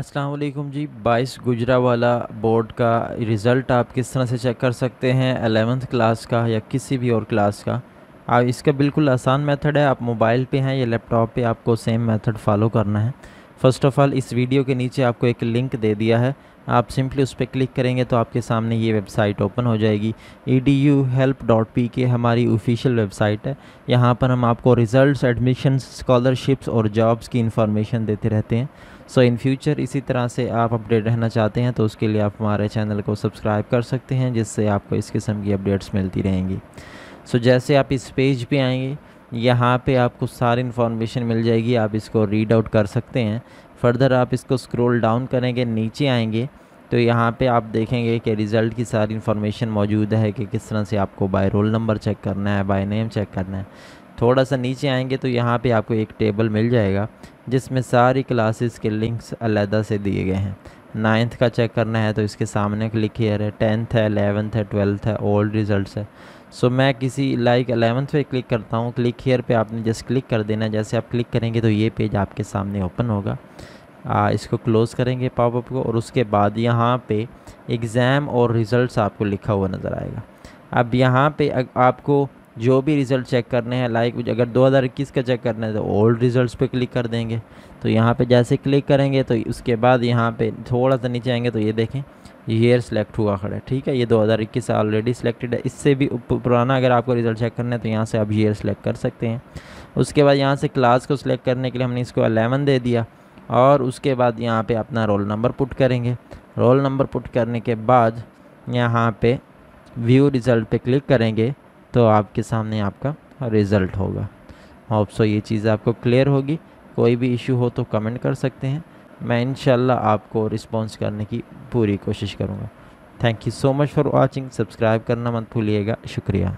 असलकुम जी 22 वाला बोर्ड का रिज़ल्ट आप किस तरह से चेक कर सकते हैं अलेवेंथ क्लास का या किसी भी और क्लास का आप इसका बिल्कुल आसान मेथड है आप मोबाइल पे हैं या लैपटॉप पे आपको सेम मेथड फॉलो करना है फर्स्ट ऑफ़ ऑल इस वीडियो के नीचे आपको एक लिंक दे दिया है आप सिंपली उस पर क्लिक करेंगे तो आपके सामने ये वेबसाइट ओपन हो जाएगी E D U help dot P K हमारी ऑफिशियल वेबसाइट है यहाँ पर हम आपको रिज़ल्ट एडमिशन स्कॉलरशिप्स और जॉब्स की इन्फॉर्मेशन देते रहते हैं सो इन फ्यूचर इसी तरह से आप अपडेट रहना चाहते हैं तो उसके लिए आप हमारे चैनल को सब्सक्राइब कर सकते हैं जिससे आपको इस किस्म की अपडेट्स मिलती रहेंगी सो so, जैसे आप इस पेज पे आएंगे यहाँ पे आपको सारी इन्फॉर्मेशन मिल जाएगी आप इसको रीड आउट कर सकते हैं फर्दर आप इसको स्क्रॉल डाउन करेंगे नीचे आएंगे तो यहाँ पे आप देखेंगे कि रिज़ल्ट की सारी इन्फॉर्मेशन मौजूद है कि किस तरह से आपको बाय रोल नंबर चेक करना है बाय नेम चेक करना है थोड़ा सा नीचे आएंगे तो यहाँ पे आपको एक टेबल मिल जाएगा जिसमें सारी क्लासेस के लिंक्स अलहदा से दिए गए हैं नाइन्थ का चेक करना है तो इसके सामने क्लिक हीयर है टेंथ है एलेवंथ है ट्वेल्थ है ओल्ड रिजल्ट्स है सो so, मैं किसी लाइक अलेवंथ पे क्लिक करता हूँ क्लिक हीयर पे आपने जस्ट क्लिक कर देना जैसे आप क्लिक करेंगे तो ये पेज आपके सामने ओपन होगा आ, इसको क्लोज़ करेंगे पॉपअप को और उसके बाद यहाँ पे एग्ज़ाम और रिज़ल्ट आपको लिखा हुआ नज़र आएगा अब यहाँ पे आपको जो भी रिज़ल्ट चेक करने हैं लाइक अगर 2021 का चेक करना है तो ओल्ड रिज़ल्ट्स पे क्लिक कर देंगे तो यहाँ पे जैसे क्लिक करेंगे तो उसके बाद यहाँ पे थोड़ा सा नीचे आएंगे तो ये देखें ईयर सेलेक्ट हुआ खड़ा है ठीक है ये 2021 इक्कीस ऑलरेडी सेलेक्टेड है इससे भी पुराना अगर आपको रिज़ल्ट चेक करना है तो यहाँ से आप ईयर सेलेक्ट कर सकते हैं उसके बाद यहाँ से क्लास को सिलेक्ट करने के लिए हमने इसको अलेवन दे दिया और उसके बाद यहाँ पर अपना रोल नंबर पुट करेंगे रोल नंबर पुट करने के बाद यहाँ पर व्यू रिज़ल्ट पर क्लिक करेंगे तो आपके सामने आपका रिज़ल्ट होगा होप सो ये चीज़ आपको क्लियर होगी कोई भी इशू हो तो कमेंट कर सकते हैं मैं इन आपको रिस्पॉन्स करने की पूरी कोशिश करूँगा thank you so much for watching subscribe करना मत भूलिएगा शुक्रिया